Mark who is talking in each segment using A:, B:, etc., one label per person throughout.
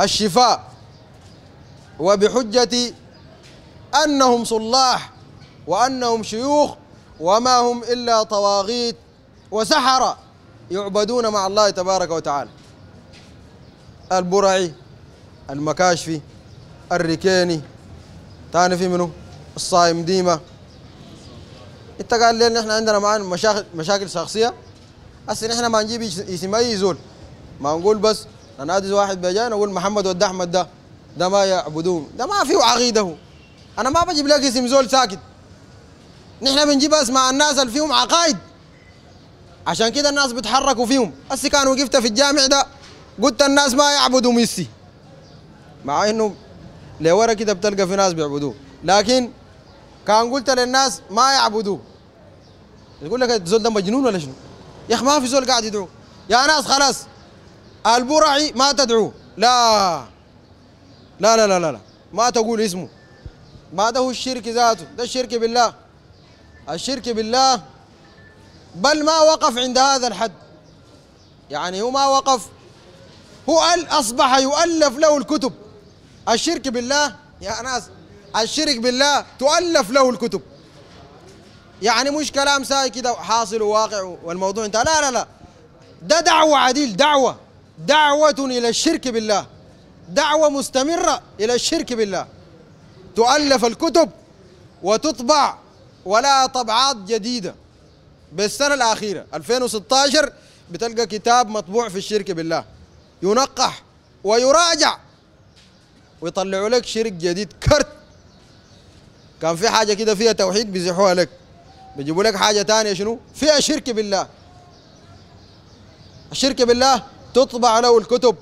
A: الشفاء وبحجة أنهم صلاح وأنهم شيوخ وما هم إلا طواغيت وسحرة يعبدون مع الله تبارك وتعالى البرعي المكاشفي الركيني تاني في منه الصايم ديما انت قال لي احنا عندنا معانا مشاكل مشاكل شخصيه هسه احنا ما نجيب اسم اي زول ما نقول بس انا ادي واحد بيجان اقول محمد ود احمد ده ده ما يعبدون ده ما فيه عقيده انا ما بجيب لك اسم زول ساكت نحن بنجيب اسماء الناس اللي فيهم عقائد عشان كده الناس بيتحركوا فيهم هسه كان وقفت في الجامع ده قلت الناس ما يعبدوا ميسي مع انه لورا كده بتلقى في ناس بيعبدوه لكن كان قلت للناس ما يعبدوه يقول لك الزول ده مجنون ولا شنو يا اخي ما في زول قاعد يدعو يا ناس خلاص البرعي ما تدعوه لا لا لا لا لا, لا. ما تقول اسمه ما ده هو الشرك ذاته ده الشرك بالله الشرك بالله بل ما وقف عند هذا الحد يعني هو ما وقف هو أصبح يؤلف له الكتب الشرك بالله يا ناس الشرك بالله تؤلف له الكتب يعني مش كلام ساي كده حاصل وواقع والموضوع انتهى لا لا لا ده دعوة عديل دعوة دعوة إلى الشرك بالله دعوة مستمرة إلى الشرك بالله تؤلف الكتب وتطبع ولا طبعات جديدة بالسنة الأخيرة 2016 بتلقى كتاب مطبوع في الشرك بالله ينقح ويراجع ويطلعوا لك شرك جديد كرت كان في حاجة كده فيها توحيد بيزحوها لك بيجيبوا لك حاجة تانية شنو فيها شرك بالله الشرك بالله تطبع له الكتب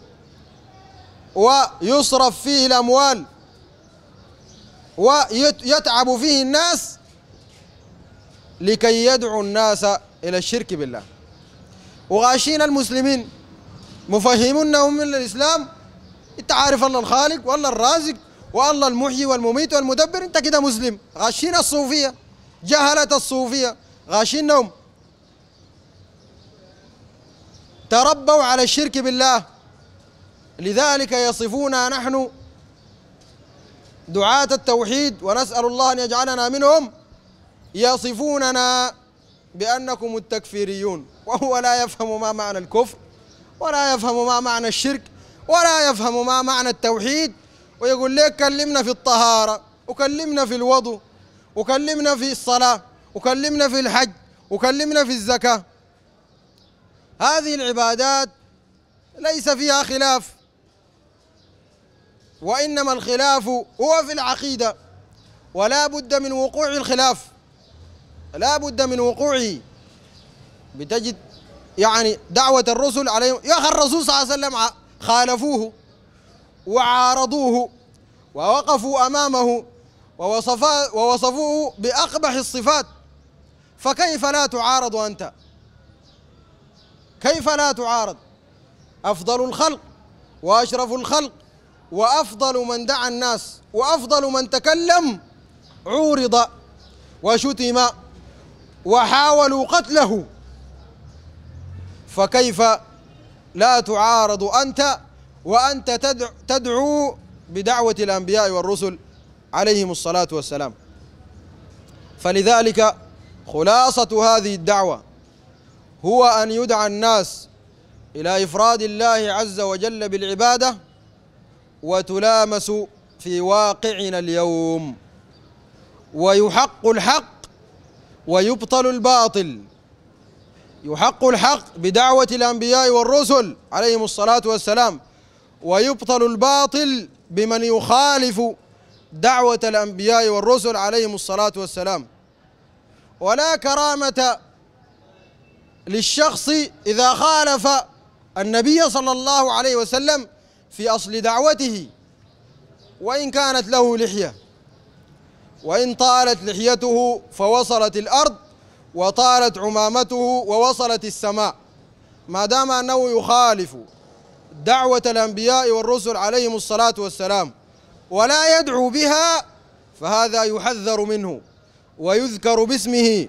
A: ويصرف فيه الأموال ويتعب فيه الناس لكي يدعو الناس إلى الشرك بالله وغاشين المسلمين مفهمونهم من الإسلام أنت عارف الله الخالق والله الرازق والله المحيي والمميت والمدبر أنت كده مسلم غاشين الصوفية جهلة الصوفية غاشينهم تربوا على الشرك بالله لذلك يصفونا نحن دعاة التوحيد ونسأل الله أن يجعلنا منهم يصفوننا بأنكم التكفيريون وهو لا يفهم ما معنى الكفر ولا يفهم ما معنى الشرك ولا يفهم ما معنى التوحيد ويقول لك كلمنا في الطهارة وكلمنا في الوضوء وكلمنا في الصلاة وكلمنا في الحج وكلمنا في الزكاة هذه العبادات ليس فيها خلاف وإنما الخلاف هو في العقيدة ولا بد من وقوع الخلاف لا بد من وقوعه بتجد يعني دعوة الرسل عليهم يا أخي الرسول صلى الله عليه وسلم خالفوه وعارضوه ووقفوا أمامه ووصفوه بأقبح الصفات فكيف لا تعارض أنت؟ كيف لا تعارض أفضل الخلق وأشرف الخلق وأفضل من دعا الناس وأفضل من تكلم عورض وشتم وحاولوا قتله فكيف لا تعارض أنت وأنت تدعو, بدعوة الأنبياء والرسل عليهم الصلاة والسلام فلذلك خلاصة هذه الدعوة هو أن يدعى الناس إلى إفراد الله عز وجل بالعبادة وتلامس في واقعنا اليوم ويحق الحق ويبطل الباطل يحق الحق بدعوة الأنبياء والرسل عليهم الصلاة والسلام ويبطل الباطل بمن يخالف دعوة الأنبياء والرسل عليهم الصلاة والسلام ولا كرامة للشخص إذا خالف النبي صلى الله عليه وسلم في أصل دعوته وإن كانت له لحية وإن طالت لحيته فوصلت الأرض وطالت عمامته ووصلت السماء ما دام أنه يخالف دعوة الأنبياء والرسل عليهم الصلاة والسلام ولا يدعو بها فهذا يحذر منه ويذكر باسمه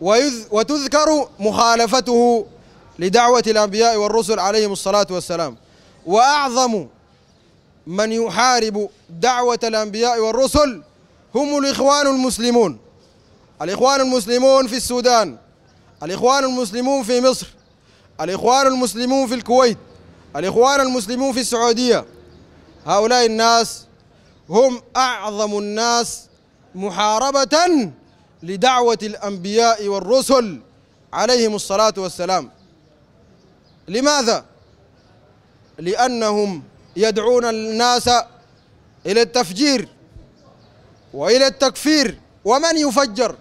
A: وتذكر مخالفته لدعوة الأنبياء والرسل عليهم الصلاة والسلام وأعظم من يحارب دعوة الأنبياء والرسل هم الإخوان المسلمون الإخوان المسلمون في السودان الإخوان المسلمون في مصر الإخوان المسلمون في الكويت الإخوان المسلمون في السعودية هؤلاء الناس هم أعظم الناس محاربة لدعوة الأنبياء والرسل عليهم الصلاة والسلام لماذا؟ لأنهم يدعون الناس إلى التفجير وإلى التكفير ومن يفجر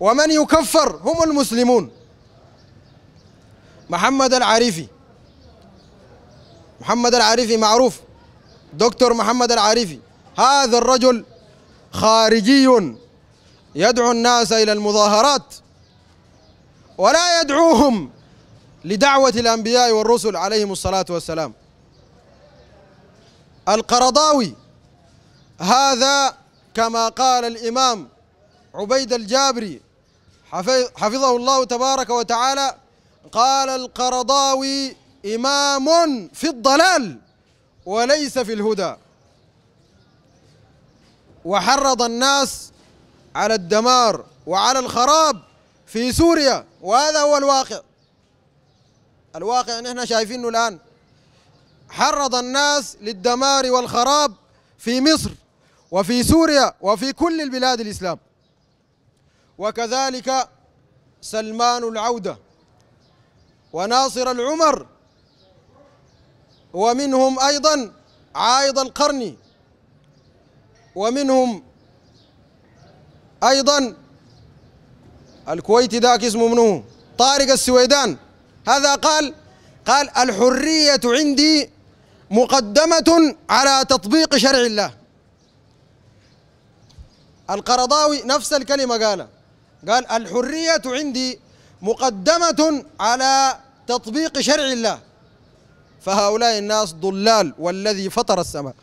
A: ومن يكفر هم المسلمون محمد العريفي محمد العريفي معروف دكتور محمد العريفي هذا الرجل خارجي يدعو الناس إلى المظاهرات ولا يدعوهم لدعوة الأنبياء والرسل عليهم الصلاة والسلام القرضاوي هذا كما قال الإمام عبيد الجابري حفظه الله تبارك وتعالى قال القرضاوي إمام في الضلال وليس في الهدى وحرض الناس على الدمار وعلى الخراب في سوريا وهذا هو الواقع الواقع نحن شايفينه الآن حرض الناس للدمار والخراب في مصر وفي سوريا وفي كل البلاد الإسلام وكذلك سلمان العودة وناصر العمر ومنهم أيضا عايض القرني ومنهم أيضا الكويتي ذاك اسمه منه طارق السويدان هذا قال قال الحرية عندي مقدمة على تطبيق شرع الله القرضاوي نفس الكلمة قال قال الحرية عندي مقدمة على تطبيق شرع الله فهؤلاء الناس ضلال والذي فطر السماء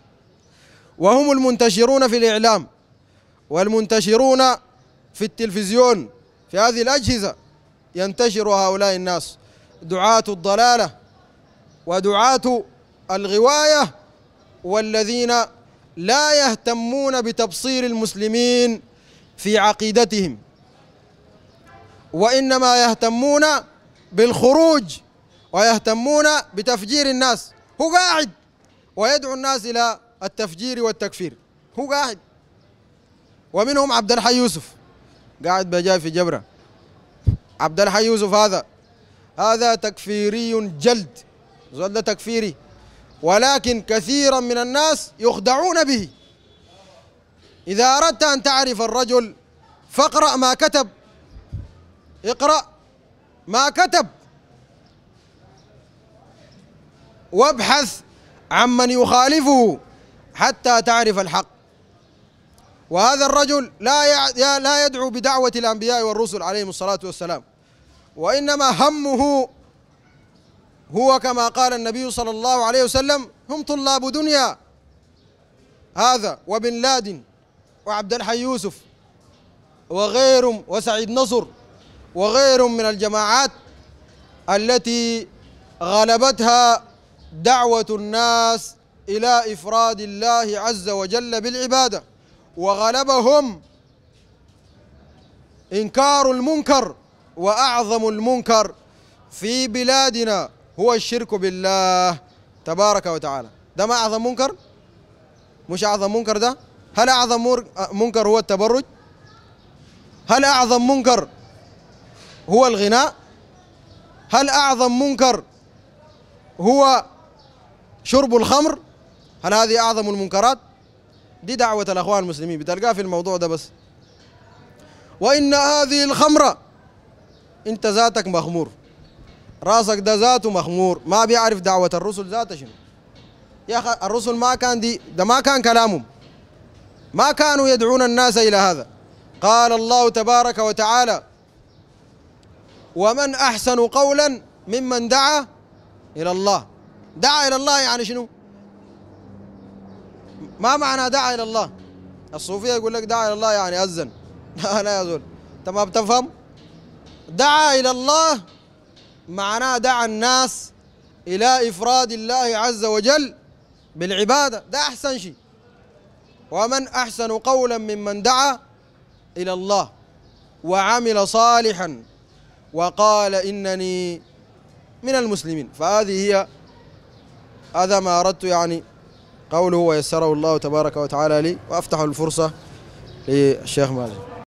A: وهم المنتشرون في الإعلام والمنتشرون في التلفزيون في هذه الأجهزة ينتشر هؤلاء الناس دعاة الضلالة ودعاة الغواية والذين لا يهتمون بتبصير المسلمين في عقيدتهم وإنما يهتمون بالخروج ويهتمون بتفجير الناس هو قاعد ويدعو الناس إلى التفجير والتكفير هو قاعد ومنهم عبد الحي يوسف قاعد بجاي في جبرة عبد الحي يوسف هذا هذا تكفيري جلد زول تكفيري ولكن كثيرا من الناس يخدعون به إذا أردت أن تعرف الرجل فاقرأ ما كتب اقرأ ما كتب وابحث عمن يخالفه حتى تعرف الحق وهذا الرجل لا لا يدعو بدعوة الأنبياء والرسل عليهم الصلاة والسلام وإنما همه هو كما قال النبي صلى الله عليه وسلم هم طلاب دنيا هذا وبن لادن وعبد الحي يوسف وغيرهم وسعيد نصر وغيرهم من الجماعات التي غلبتها دعوة الناس إلى إفراد الله عز وجل بالعبادة وغلبهم إنكار المنكر وأعظم المنكر في بلادنا هو الشرك بالله تبارك وتعالى ده ما أعظم منكر مش أعظم منكر ده هل أعظم منكر هو التبرج هل أعظم منكر هو الغناء هل أعظم منكر هو شرب الخمر هل هذه أعظم المنكرات دي دعوة الأخوان المسلمين بتلقاه في الموضوع ده بس وإن هذه الخمرة أنت ذاتك مخمور راسك ده ذاته مخمور ما بيعرف دعوة الرسل ذاته شنو يا أخي الرسل ما كان دي ده ما كان كلامهم ما كانوا يدعون الناس إلى هذا قال الله تبارك وتعالى ومن أحسن قولا ممن دعا إلى الله دعا إلى الله يعني شنو ما معنى دعا الى الله الصوفيه يقول لك دعا الى الله يعني اذن لا لا يا زول انت ما بتفهم دعا الى الله معناه دعا الناس الى افراد الله عز وجل بالعباده ده احسن شيء ومن احسن قولا ممن دعا الى الله وعمل صالحا وقال انني من المسلمين فهذه هي هذا ما اردت يعني قوله ويسره الله تبارك وتعالى لي وأفتح الفرصة للشيخ مالك